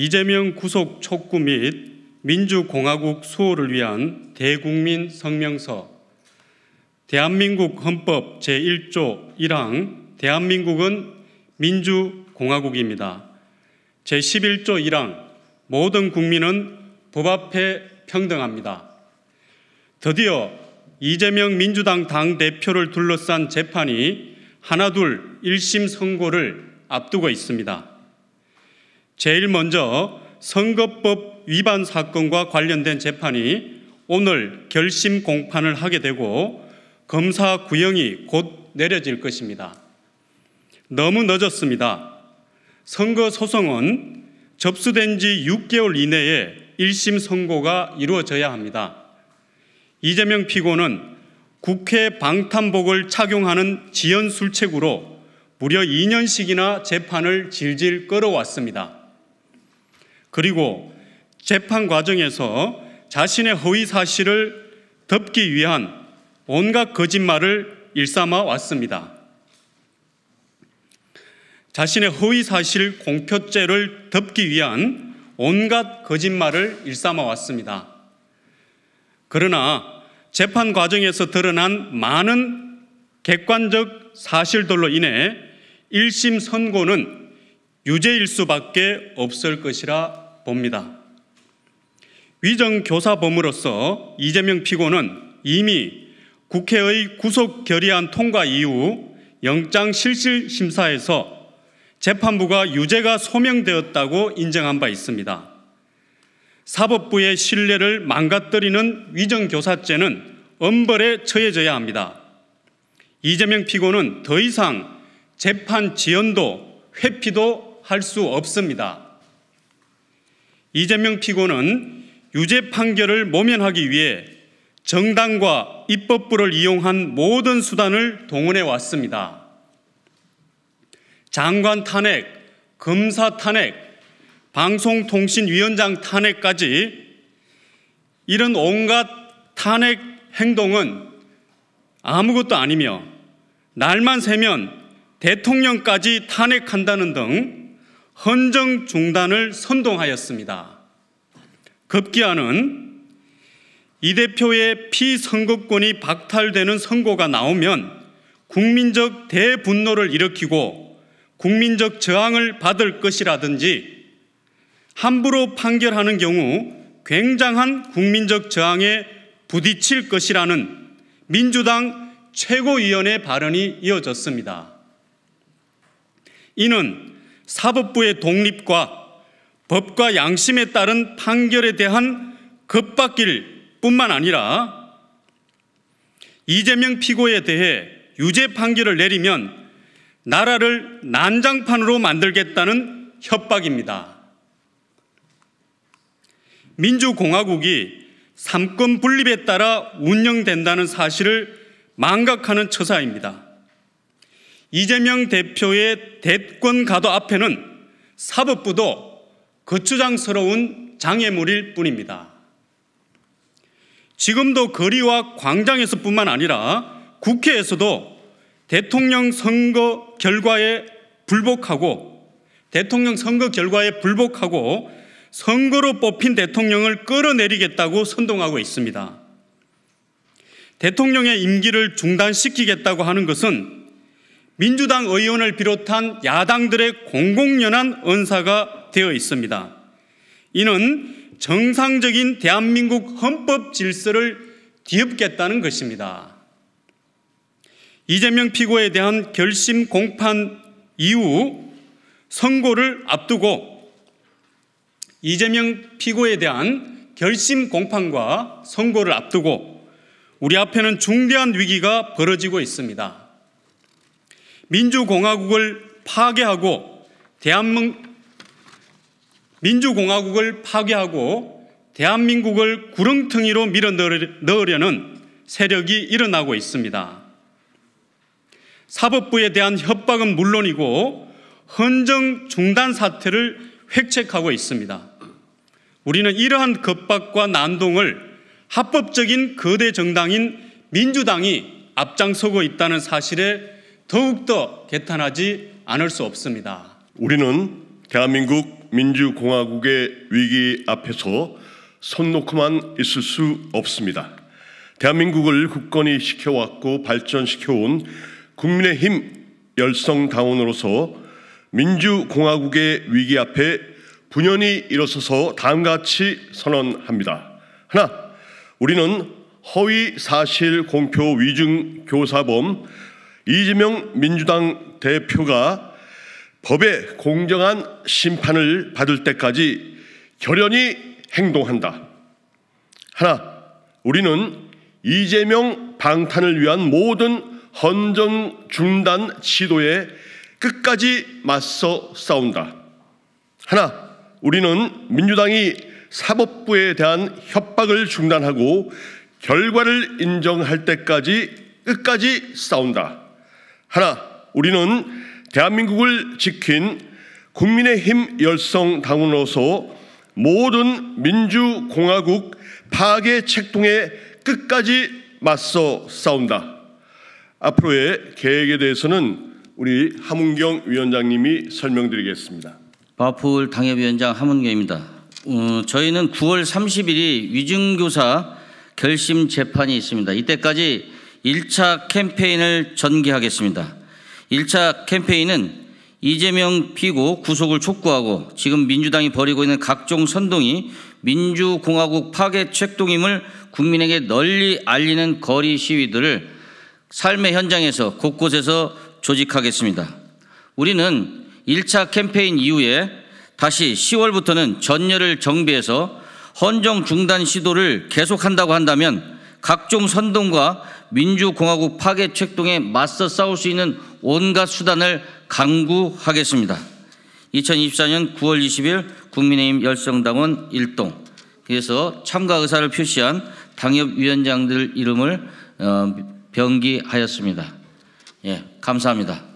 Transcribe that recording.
이재명 구속 촉구 및 민주공화국 수호를 위한 대국민 성명서 대한민국 헌법 제1조 1항 대한민국은 민주공화국입니다. 제11조 1항 모든 국민은 법 앞에 평등합니다. 드디어 이재명 민주당 당대표를 둘러싼 재판이 하나둘 1심 선고를 앞두고 있습니다. 제일 먼저 선거법 위반 사건과 관련된 재판이 오늘 결심 공판을 하게 되고 검사 구형이 곧 내려질 것입니다. 너무 늦었습니다. 선거 소송은 접수된 지 6개월 이내에 1심 선고가 이루어져야 합니다. 이재명 피고는 국회 방탄복을 착용하는 지연 술책으로 무려 2년씩이나 재판을 질질 끌어왔습니다. 그리고 재판 과정에서 자신의 허위 사실을 덮기 위한 온갖 거짓말을 일삼아 왔습니다. 자신의 허위 사실 공표죄를 덮기 위한 온갖 거짓말을 일삼아 왔습니다. 그러나 재판 과정에서 드러난 많은 객관적 사실들로 인해 1심 선고는 유죄일 수밖에 없을 것이라 봅니다. 위정 교사범으로서 이재명 피고는 이미 국회의 구속 결의안 통과 이후 영장 실질 심사에서 재판부가 유죄가 소명되었다고 인정한 바 있습니다. 사법부의 신뢰를 망가뜨리는 위정교사죄는 엄벌에 처해져야 합니다. 이재명 피고는 더 이상 재판 지연도 회피도 할수 없습니다. 이재명 피고는 유죄 판결을 모면하기 위해 정당과 입법부를 이용한 모든 수단을 동원해 왔습니다. 장관 탄핵, 검사 탄핵, 방송통신위원장 탄핵까지 이런 온갖 탄핵 행동은 아무것도 아니며 날만 새면 대통령까지 탄핵한다는 등 헌정 중단을 선동하였습니다. 급기야는 이 대표의 피선거권이 박탈되는 선고가 나오면 국민적 대분노를 일으키고 국민적 저항을 받을 것이라든지 함부로 판결하는 경우 굉장한 국민적 저항에 부딪힐 것이라는 민주당 최고위원의 발언이 이어졌습니다. 이는 사법부의 독립과 법과 양심에 따른 판결에 대한 급박길 뿐만 아니라 이재명 피고에 대해 유죄 판결을 내리면 나라를 난장판으로 만들겠다는 협박입니다. 민주공화국이 삼권 분립에 따라 운영된다는 사실을 망각하는 처사입니다. 이재명 대표의 대권 가도 앞에는 사법부도 거추장스러운 장애물일 뿐입니다. 지금도 거리와 광장에서뿐만 아니라 국회에서도 대통령 선거 결과에 불복하고 대통령 선거 결과에 불복하고 선거로 뽑힌 대통령을 끌어내리겠다고 선동하고 있습니다. 대통령의 임기를 중단시키겠다고 하는 것은 민주당 의원을 비롯한 야당들의 공공연한 언사가 되어 있습니다. 이는 정상적인 대한민국 헌법 질서를 뒤엎겠다는 것입니다. 이재명 피고에 대한 결심 공판 이후 선고를 앞두고 이재명 피고에 대한 결심 공판과 선고를 앞두고 우리 앞에는 중대한 위기가 벌어지고 있습니다. 민주공화국을 파괴하고 대한민 민주공화국을 파괴하고 대한민국을 구렁텅이로 밀어 넣으려는 세력이 일어나고 있습니다. 사법부에 대한 협박은 물론이고 헌정 중단 사태를 획책하고 있습니다. 우리는 이러한 급박과 난동을 합법적인 거대 정당인 민주당이 앞장서고 있다는 사실에 더욱더 개탄하지 않을 수 없습니다. 우리는 대한민국 민주공화국의 위기 앞에서 손 놓고만 있을 수 없습니다. 대한민국을 굳건히 시켜왔고 발전시켜온 국민의힘 열성당원으로서 민주공화국의 위기 앞에 분연히 일어서서 다음과 같이 선언합니다. 하나, 우리는 허위 사실 공표 위증 교사범 이재명 민주당 대표가 법의 공정한 심판을 받을 때까지 결연히 행동한다. 하나, 우리는 이재명 방탄을 위한 모든 헌정 중단 시도에 끝까지 맞서 싸운다. 하나, 우리는 민주당이 사법부에 대한 협박을 중단하고 결과를 인정할 때까지 끝까지 싸운다. 하나, 우리는 대한민국을 지킨 국민의힘 열성 당원으로서 모든 민주공화국 파괴 책동에 끝까지 맞서 싸운다. 앞으로의 계획에 대해서는 우리 함은경 위원장님이 설명드리겠습니다. 바풀 당협위원장 함은경입니다. 어, 저희는 9월 30일이 위증교사 결심 재판이 있습니다. 이때까지 1차 캠페인을 전개하겠습니다. 1차 캠페인은 이재명 피고 구속을 촉구하고 지금 민주당이 벌이고 있는 각종 선동이 민주공화국 파괴 책동임을 국민에게 널리 알리는 거리 시위들을 삶의 현장에서 곳곳에서 조직하겠습니다. 우리는 1차 캠페인 이후에 다시 10월부터는 전열을 정비해서 헌정 중단 시도를 계속한다고 한다면 각종 선동과 민주공화국 파괴 책동에 맞서 싸울 수 있는 온갖 수단을 강구하겠습니다. 2024년 9월 20일 국민의힘 열성당원 1동 그래서 참가 의사를 표시한 당협위원장들 이름을 변기하였습니다. 어, 예, 감사합니다.